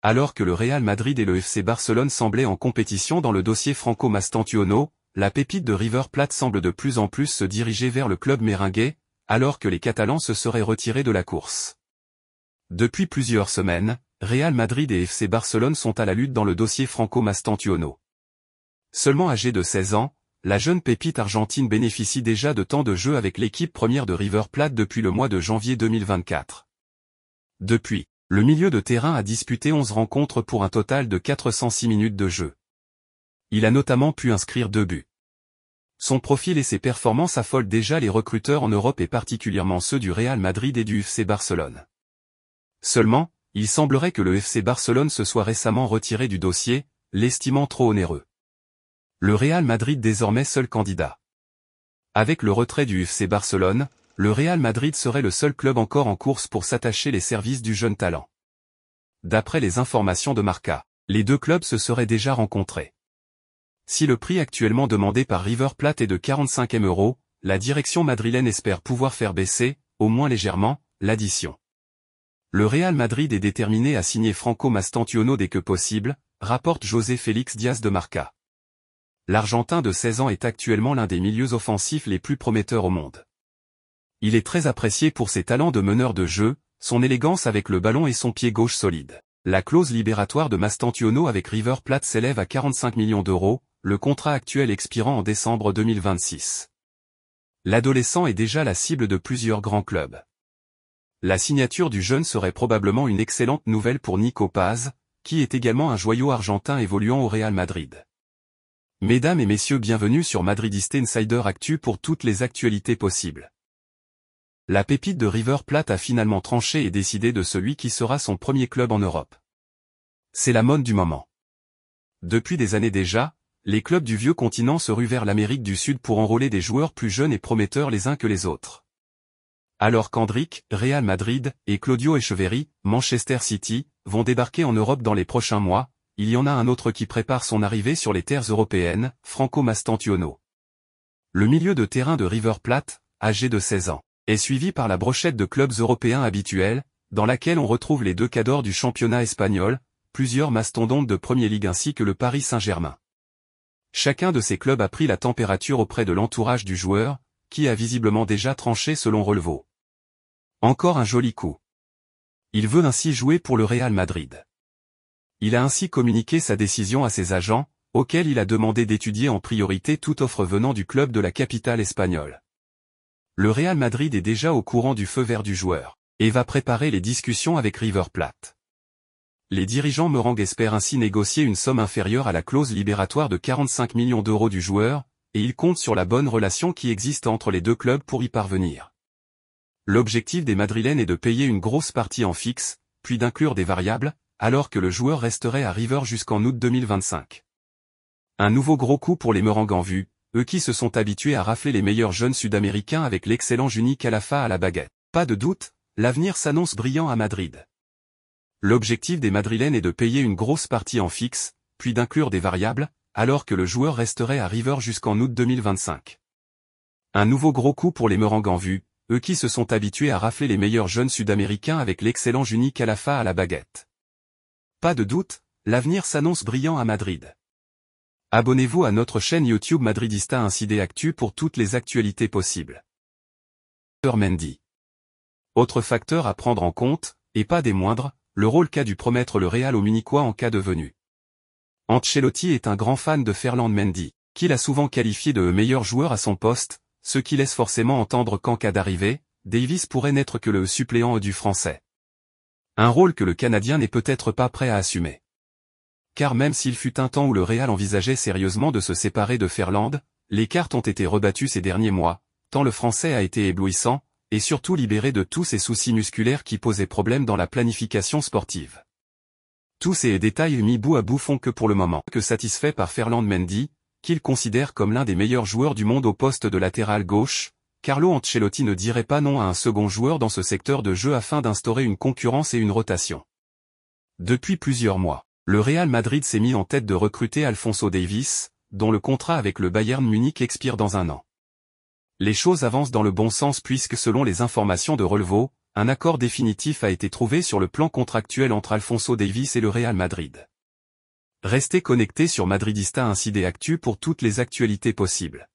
Alors que le Real Madrid et le FC Barcelone semblaient en compétition dans le dossier franco-mastantuono, la pépite de River Plate semble de plus en plus se diriger vers le club méringué, alors que les Catalans se seraient retirés de la course. Depuis plusieurs semaines, Real Madrid et FC Barcelone sont à la lutte dans le dossier franco-mastantuono. Seulement âgée de 16 ans, la jeune pépite argentine bénéficie déjà de temps de jeu avec l'équipe première de River Plate depuis le mois de janvier 2024. Depuis le milieu de terrain a disputé 11 rencontres pour un total de 406 minutes de jeu. Il a notamment pu inscrire deux buts. Son profil et ses performances affolent déjà les recruteurs en Europe et particulièrement ceux du Real Madrid et du FC Barcelone. Seulement, il semblerait que le FC Barcelone se soit récemment retiré du dossier, l'estimant trop onéreux. Le Real Madrid désormais seul candidat. Avec le retrait du FC Barcelone, le Real Madrid serait le seul club encore en course pour s'attacher les services du jeune talent. D'après les informations de Marca, les deux clubs se seraient déjà rencontrés. Si le prix actuellement demandé par River Plate est de 45e euros, la direction madrilène espère pouvoir faire baisser, au moins légèrement, l'addition. Le Real Madrid est déterminé à signer Franco Mastantuono dès que possible, rapporte José Félix Diaz de Marca. L'Argentin de 16 ans est actuellement l'un des milieux offensifs les plus prometteurs au monde. Il est très apprécié pour ses talents de meneur de jeu, son élégance avec le ballon et son pied gauche solide. La clause libératoire de Mastantiono avec River Plate s'élève à 45 millions d'euros, le contrat actuel expirant en décembre 2026. L'adolescent est déjà la cible de plusieurs grands clubs. La signature du jeune serait probablement une excellente nouvelle pour Nico Paz, qui est également un joyau argentin évoluant au Real Madrid. Mesdames et messieurs, bienvenue sur Madridiste Insider Actu pour toutes les actualités possibles la pépite de River Plate a finalement tranché et décidé de celui qui sera son premier club en Europe. C'est la mode du moment. Depuis des années déjà, les clubs du vieux continent se ruent vers l'Amérique du Sud pour enrôler des joueurs plus jeunes et prometteurs les uns que les autres. Alors qu'Andric, Real Madrid, et Claudio Echeverri, Manchester City, vont débarquer en Europe dans les prochains mois, il y en a un autre qui prépare son arrivée sur les terres européennes, Franco Mastantuono. Le milieu de terrain de River Plate, âgé de 16 ans est suivi par la brochette de clubs européens habituels, dans laquelle on retrouve les deux cadors du championnat espagnol, plusieurs mastodontes de Premier League ainsi que le Paris Saint-Germain. Chacun de ces clubs a pris la température auprès de l'entourage du joueur, qui a visiblement déjà tranché selon Relevaux. Encore un joli coup. Il veut ainsi jouer pour le Real Madrid. Il a ainsi communiqué sa décision à ses agents, auxquels il a demandé d'étudier en priorité toute offre venant du club de la capitale espagnole le Real Madrid est déjà au courant du feu vert du joueur, et va préparer les discussions avec River Plate. Les dirigeants merengues espèrent ainsi négocier une somme inférieure à la clause libératoire de 45 millions d'euros du joueur, et ils comptent sur la bonne relation qui existe entre les deux clubs pour y parvenir. L'objectif des Madrilènes est de payer une grosse partie en fixe, puis d'inclure des variables, alors que le joueur resterait à River jusqu'en août 2025. Un nouveau gros coup pour les merengues en vue, eux qui se sont habitués à rafler les meilleurs jeunes sud-américains avec l'excellent Juni Calafa à la baguette. Pas de doute, l'avenir s'annonce brillant à Madrid. L'objectif des Madrilènes est de payer une grosse partie en fixe, puis d'inclure des variables, alors que le joueur resterait à River jusqu'en août 2025. Un nouveau gros coup pour les meringues en vue, eux qui se sont habitués à rafler les meilleurs jeunes sud-américains avec l'excellent Juni Calafa à la baguette. Pas de doute, l'avenir s'annonce brillant à Madrid. Abonnez-vous à notre chaîne YouTube Madridista Incidé Actu pour toutes les actualités possibles. Mendy. Autre facteur à prendre en compte, et pas des moindres, le rôle qu'a dû promettre le Real au Munichois en cas de venue. Ancelotti est un grand fan de Ferland Mendy, qu'il a souvent qualifié de meilleur joueur à son poste, ce qui laisse forcément entendre qu'en cas d'arrivée, Davis pourrait n'être que le suppléant du français. Un rôle que le Canadien n'est peut-être pas prêt à assumer car même s'il fut un temps où le Real envisageait sérieusement de se séparer de Ferland, les cartes ont été rebattues ces derniers mois, tant le français a été éblouissant, et surtout libéré de tous ces soucis musculaires qui posaient problème dans la planification sportive. Tous ces détails mis bout à bout font que pour le moment que satisfait par Ferland Mendy, qu'il considère comme l'un des meilleurs joueurs du monde au poste de latéral gauche, Carlo Ancelotti ne dirait pas non à un second joueur dans ce secteur de jeu afin d'instaurer une concurrence et une rotation. Depuis plusieurs mois le Real Madrid s'est mis en tête de recruter Alfonso Davis, dont le contrat avec le Bayern Munich expire dans un an. Les choses avancent dans le bon sens puisque selon les informations de Relevo, un accord définitif a été trouvé sur le plan contractuel entre Alfonso Davis et le Real Madrid. Restez connectés sur Madridista ainsi des actus pour toutes les actualités possibles.